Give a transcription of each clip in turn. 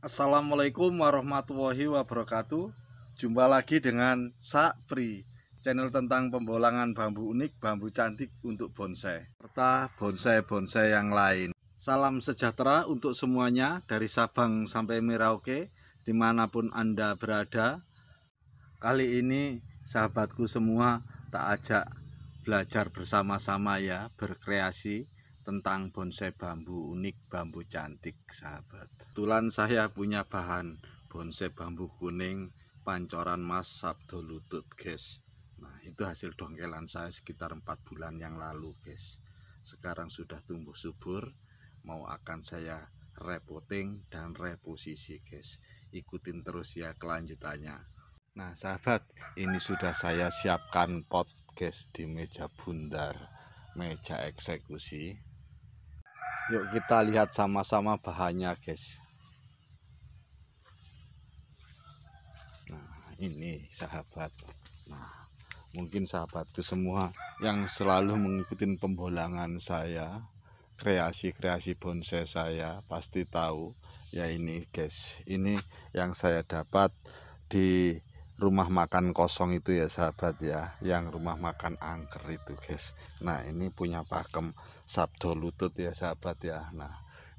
Assalamualaikum warahmatullahi wabarakatuh Jumpa lagi dengan Sapri Channel tentang pembolangan bambu unik, bambu cantik untuk bonsai Serta bonsai-bonsai yang lain Salam sejahtera untuk semuanya dari Sabang sampai Merauke Dimanapun Anda berada Kali ini sahabatku semua tak ajak belajar bersama-sama ya Berkreasi tentang bonsai bambu unik bambu cantik sahabat tulan saya punya bahan bonsai bambu kuning pancoran mas Sabdo Lutut guys Nah itu hasil dongkelan saya sekitar 4 bulan yang lalu guys Sekarang sudah tumbuh subur mau akan saya repoting dan reposisi guys Ikutin terus ya kelanjutannya Nah sahabat ini sudah saya siapkan pot guys di meja bundar meja eksekusi Yuk kita lihat sama-sama bahannya guys Nah ini sahabat Nah mungkin sahabatku semua yang selalu mengikuti pembolangan saya Kreasi-kreasi bonsai saya pasti tahu Ya ini guys ini yang saya dapat di rumah makan kosong itu ya sahabat ya Yang rumah makan angker itu guys Nah ini punya pakem sabdo lutut ya sahabat ya nah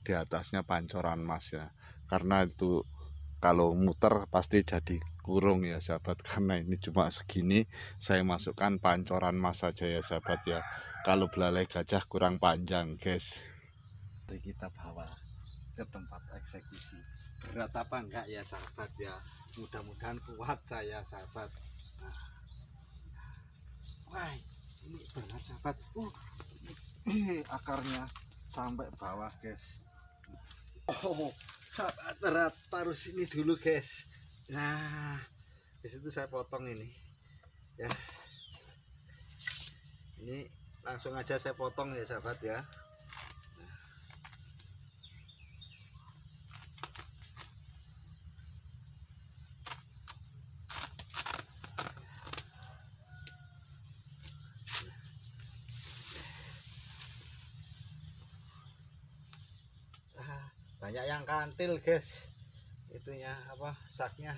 di atasnya pancoran emas ya karena itu kalau muter pasti jadi kurung ya sahabat karena ini cuma segini saya masukkan pancoran emas saja ya sahabat ya kalau belalai gajah kurang panjang guys Mari kita bawa ke tempat eksekusi berat apa enggak ya sahabat ya mudah-mudahan kuat saya sahabat nah. wah ini berat sahabat uh Iya, akarnya sampai bawah guys oh sahabat erat taruh sini dulu guys nah disitu saya potong ini ya ini langsung aja saya potong ya sahabat ya banyak yang kantil guys itunya apa saknya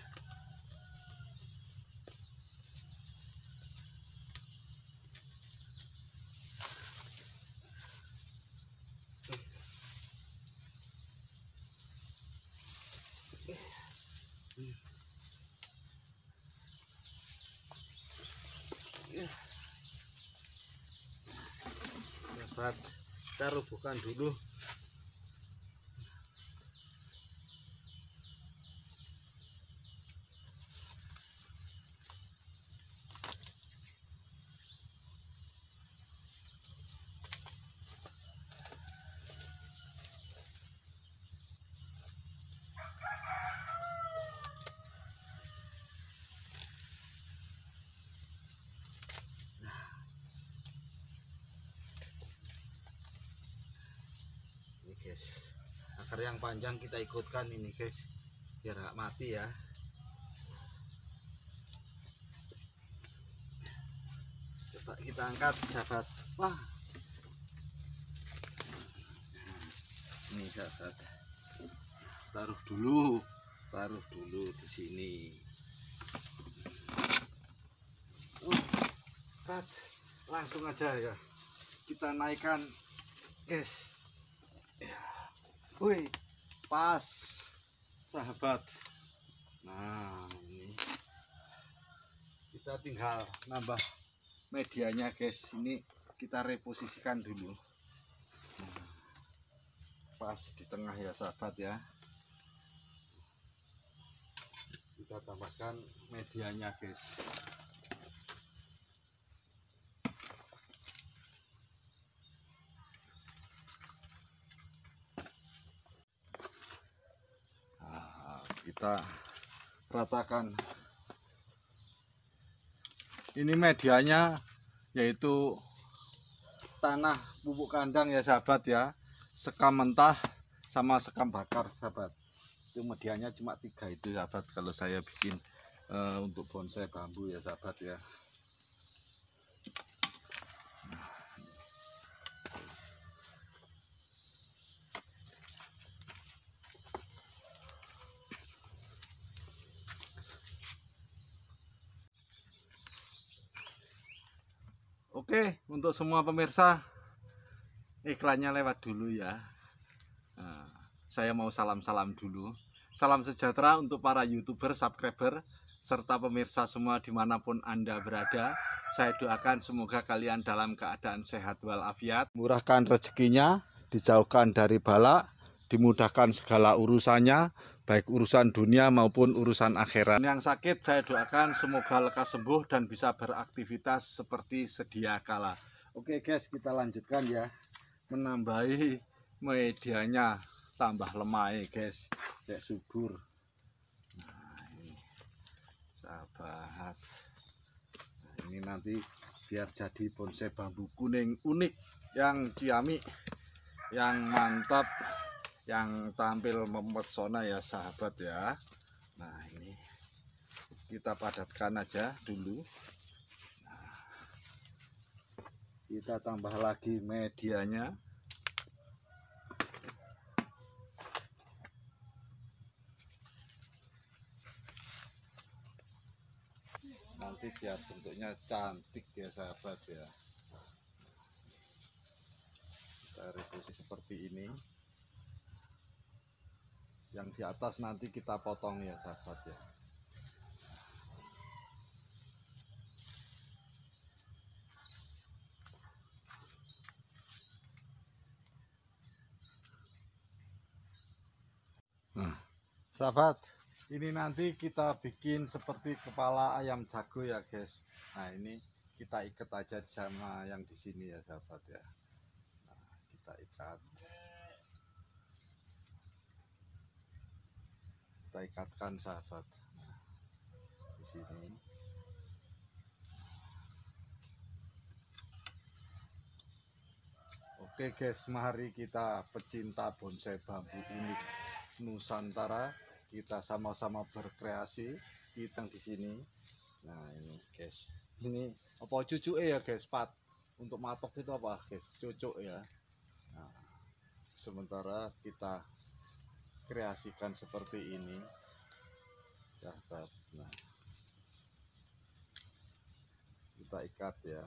hebat kita rubuhkan dulu yang panjang kita ikutkan ini guys biar gak mati ya coba kita angkat sahabat wah ini sahabat taruh dulu taruh dulu di sini uh, langsung aja ya kita naikkan guys woi pas sahabat nah ini kita tinggal nambah medianya guys ini kita reposisikan dulu nah, pas di tengah ya sahabat ya kita tambahkan medianya guys kita ratakan ini medianya yaitu tanah pupuk kandang ya sahabat ya sekam mentah sama sekam bakar sahabat itu medianya cuma tiga itu sahabat kalau saya bikin uh, untuk bonsai bambu ya sahabat ya Oke, untuk semua pemirsa iklannya lewat dulu ya. Nah, saya mau salam-salam dulu. Salam sejahtera untuk para youtuber, subscriber, serta pemirsa semua dimanapun Anda berada. Saya doakan semoga kalian dalam keadaan sehat walafiat, murahkan rezekinya, dijauhkan dari balak, dimudahkan segala urusannya, baik urusan dunia maupun urusan akhirat. Yang sakit saya doakan semoga lekas sembuh dan bisa beraktivitas seperti sedia kala. Oke guys, kita lanjutkan ya. Menambahi medianya tambah lemai guys. Cek subur. Nah, ini. Sahabat. Nah, ini nanti biar jadi bonsai bambu kuning unik yang ciamik yang mantap yang tampil mempesona ya sahabat ya nah ini kita padatkan aja dulu nah, kita tambah lagi medianya nanti biar bentuknya cantik ya sahabat ya kita reposisi seperti ini yang di atas nanti kita potong ya sahabat ya nah sahabat ini nanti kita bikin seperti kepala ayam jago ya guys nah ini kita ikat aja sama yang di sini ya sahabat ya nah, kita ikat kita ikatkan sahabat nah, di sini Oke guys, mari kita pecinta bonsai bambu unik Nusantara, kita sama-sama berkreasi kita di sini. Nah, ini guys. Ini apa eh ya guys, Pat? Untuk matok itu apa guys? Cucuk ya. Nah, sementara kita kreasikan seperti ini sahabat nah kita ikat ya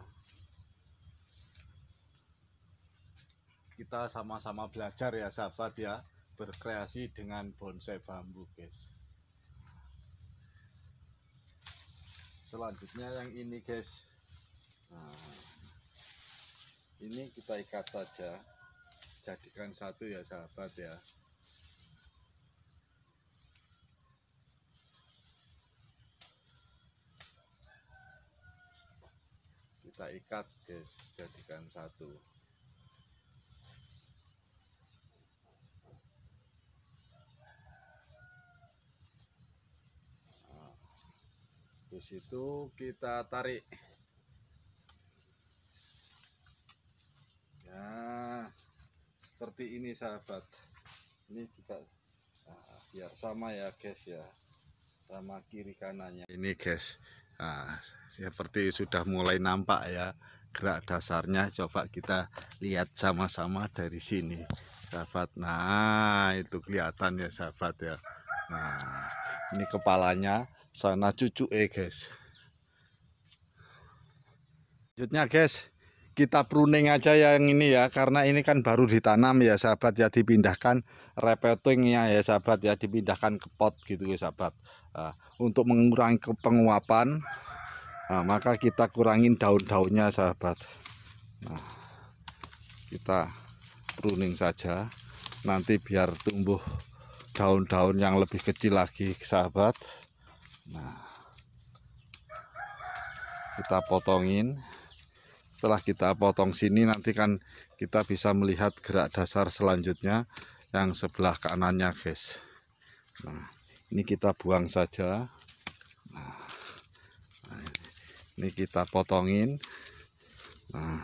kita sama-sama belajar ya sahabat ya berkreasi dengan bonsai bambu guys selanjutnya yang ini guys nah, ini kita ikat saja jadikan satu ya sahabat ya kita ikat guys jadikan satu nah, itu kita tarik ya seperti ini sahabat ini juga nah, biar sama ya guys ya sama kiri kanannya ini guys Nah, seperti sudah mulai nampak ya gerak dasarnya coba kita lihat sama-sama dari sini sahabat nah itu kelihatan ya sahabat ya nah ini kepalanya sana cucu eh guys selanjutnya guys kita pruning aja yang ini ya karena ini kan baru ditanam ya sahabat ya dipindahkan repotingnya ya sahabat ya dipindahkan ke pot gitu ya sahabat uh, untuk mengurangi penguapan nah, maka kita kurangin daun-daunnya sahabat nah, kita pruning saja nanti biar tumbuh daun-daun yang lebih kecil lagi sahabat nah kita potongin setelah kita potong sini nanti kan kita bisa melihat gerak dasar selanjutnya yang sebelah kanannya guys nah ini kita buang saja nah, ini kita potongin nah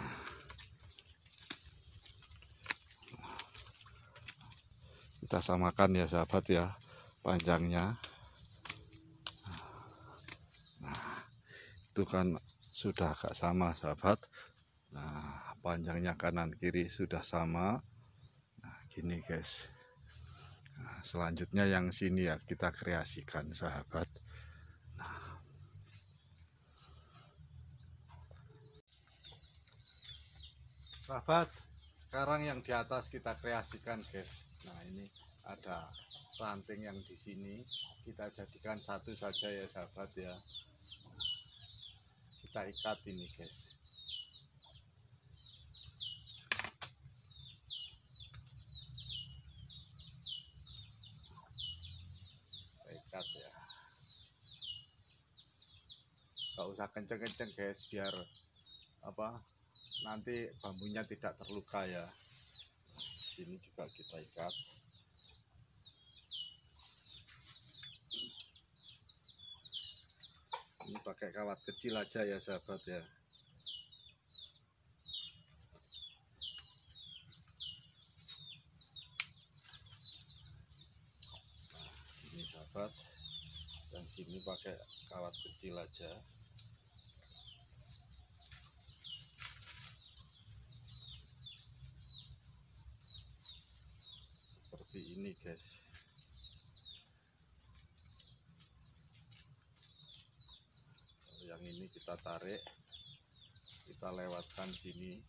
kita samakan ya sahabat ya panjangnya nah itu kan sudah agak sama sahabat nah panjangnya kanan kiri sudah sama nah gini guys nah, selanjutnya yang sini ya kita kreasikan sahabat nah sahabat sekarang yang di atas kita kreasikan guys nah ini ada ranting yang di sini kita jadikan satu saja ya sahabat ya kita ikat ini guys usah kenceng-kenceng guys biar apa nanti bambunya tidak terluka ya sini juga kita ikat ini pakai kawat kecil aja ya sahabat ya nah, ini sahabat dan sini pakai kawat kecil aja kita tarik kita lewatkan sini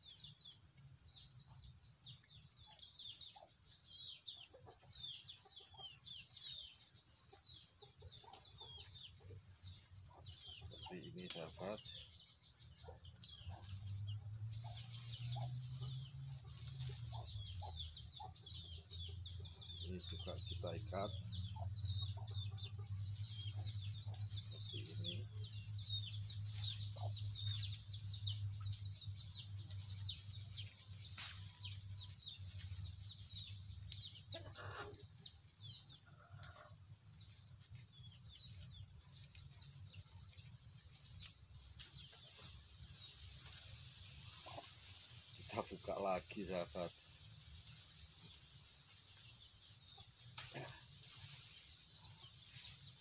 pagi sahabat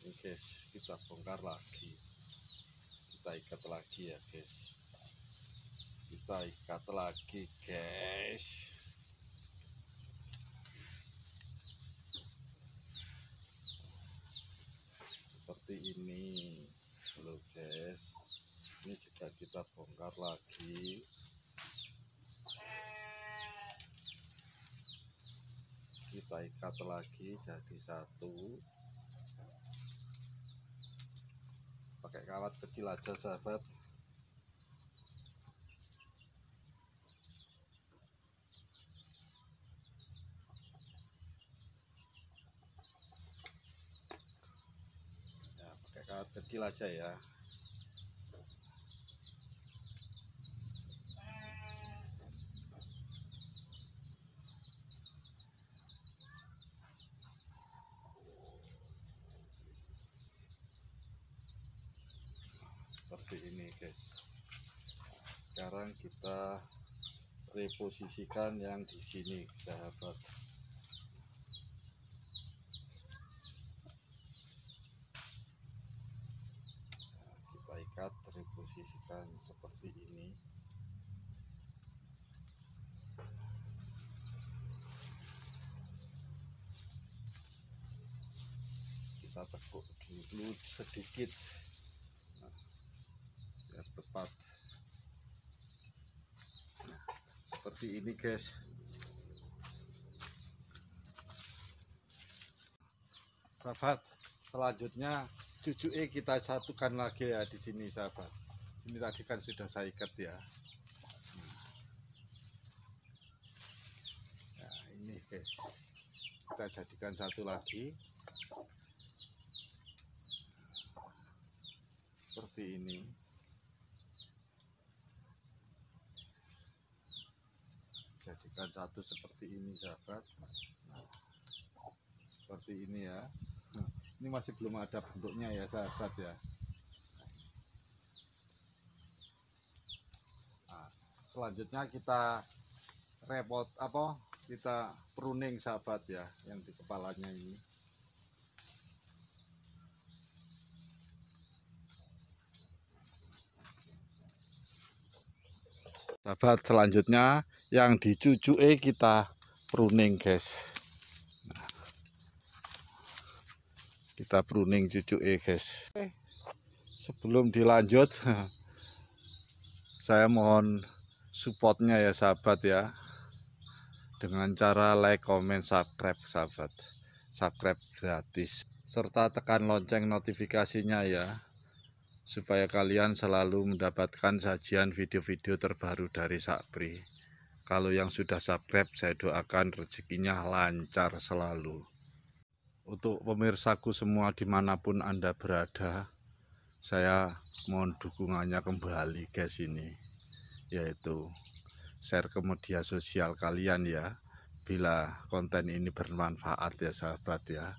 ini guys kita bongkar lagi kita ikat lagi ya guys kita ikat lagi guys seperti ini loh guys ini juga kita bongkar lagi saya ikat lagi jadi satu pakai kawat kecil aja sahabat ya, pakai kawat kecil aja ya posisikan yang di sini sahabat kita ikat dari posisikan seperti ini kita tekuk dulu sedikit ya tepat seperti ini guys sahabat selanjutnya cucu E kita satukan lagi ya di sini sahabat ini tadi kan sudah saya ikat ya nah ini guys kita jadikan satu lagi seperti ini satu seperti ini sahabat nah, seperti ini ya nah, ini masih belum ada bentuknya ya sahabat ya nah, selanjutnya kita repot apa kita pruning sahabat ya yang di kepalanya ini sahabat selanjutnya yang eh kita pruning guys kita pruning cucu eh guys sebelum dilanjut saya mohon supportnya ya sahabat ya dengan cara like, comment, subscribe sahabat subscribe gratis serta tekan lonceng notifikasinya ya supaya kalian selalu mendapatkan sajian video-video terbaru dari Sakpri kalau yang sudah subscribe saya doakan rezekinya lancar selalu. Untuk pemirsaku semua dimanapun Anda berada, saya mohon dukungannya kembali ke sini, Yaitu share ke media sosial kalian ya. Bila konten ini bermanfaat ya sahabat ya.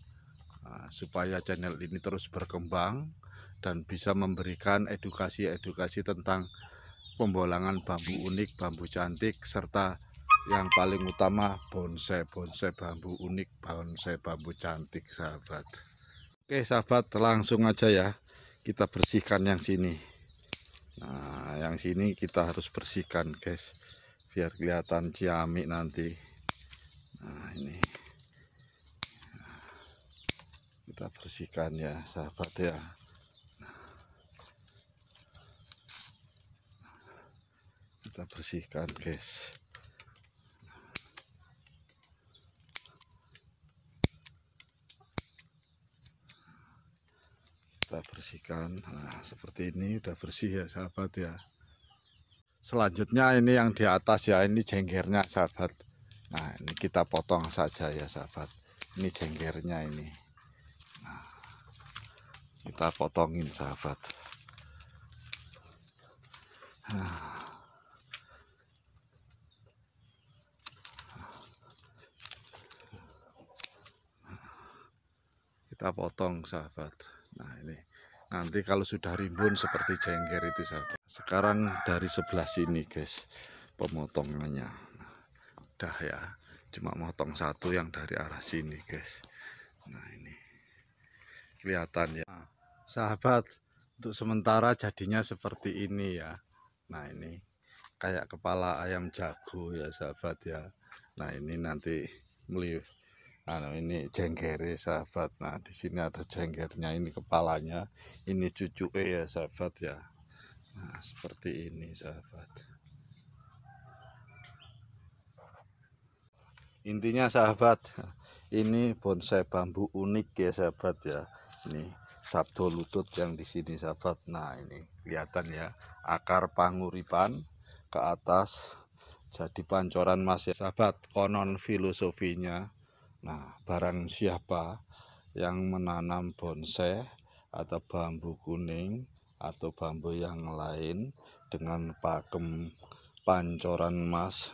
Nah, supaya channel ini terus berkembang dan bisa memberikan edukasi-edukasi tentang pembolangan bambu unik, bambu cantik, serta yang paling utama bonsai-bonsai bambu unik, bonsai bambu cantik sahabat. Oke sahabat langsung aja ya kita bersihkan yang sini. Nah yang sini kita harus bersihkan guys biar kelihatan ciamik nanti. Nah ini nah, kita bersihkan ya sahabat ya. kita bersihkan guys kita bersihkan nah seperti ini udah bersih ya sahabat ya selanjutnya ini yang di atas ya ini jenggernya sahabat nah ini kita potong saja ya sahabat ini jenggernya ini nah, kita potongin sahabat nah kita potong sahabat nah ini nanti kalau sudah rimbun seperti jengger itu sahabat sekarang dari sebelah sini guys pemotongannya Dah udah ya cuma motong satu yang dari arah sini guys nah ini kelihatan ya nah, sahabat untuk sementara jadinya seperti ini ya nah ini kayak kepala ayam jago ya sahabat ya nah ini nanti melihat Nah, ini jenggere sahabat. Nah, di sini ada jenggernya, ini kepalanya, ini cucu ya sahabat ya. Nah, seperti ini sahabat. Intinya sahabat, ini bonsai bambu unik ya sahabat ya. Ini sabdo lutut yang di sini sahabat. Nah, ini kelihatan ya akar panguripan ke atas jadi pancoran mas ya sahabat. Konon filosofinya Nah, barang siapa yang menanam bonsai atau bambu kuning atau bambu yang lain dengan pakem pancoran emas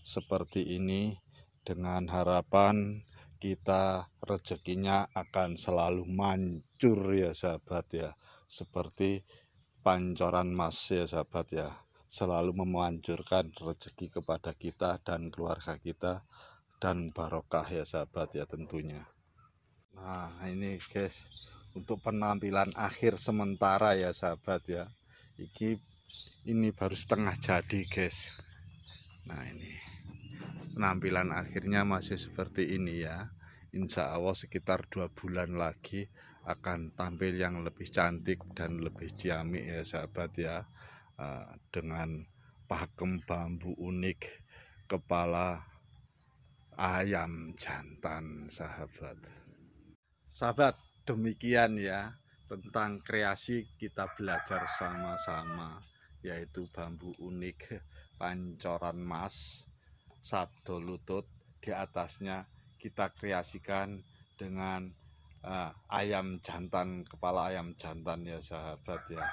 seperti ini dengan harapan kita rezekinya akan selalu mancur ya sahabat ya seperti pancoran emas ya sahabat ya selalu memancurkan rezeki kepada kita dan keluarga kita dan barokah ya sahabat ya tentunya nah ini guys untuk penampilan akhir sementara ya sahabat ya iki ini baru setengah jadi guys nah ini penampilan akhirnya masih seperti ini ya Insya Allah sekitar dua bulan lagi akan tampil yang lebih cantik dan lebih ciamik ya sahabat ya eh, dengan pakem bambu unik kepala ayam jantan sahabat sahabat demikian ya tentang kreasi kita belajar sama-sama yaitu bambu unik pancoran emas, sabdo lutut di atasnya kita kreasikan dengan uh, ayam jantan kepala ayam jantan ya sahabat ya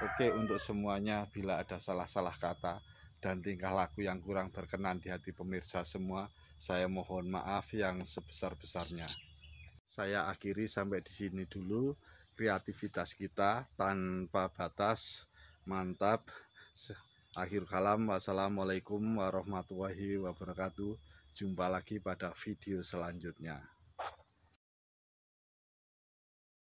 Oke untuk semuanya bila ada salah-salah kata dan tingkah laku yang kurang berkenan di hati pemirsa semua saya mohon maaf yang sebesar-besarnya. Saya akhiri sampai di sini dulu kreativitas kita tanpa batas. Mantap. Akhir kalam, wassalamualaikum warahmatullahi wabarakatuh. Jumpa lagi pada video selanjutnya.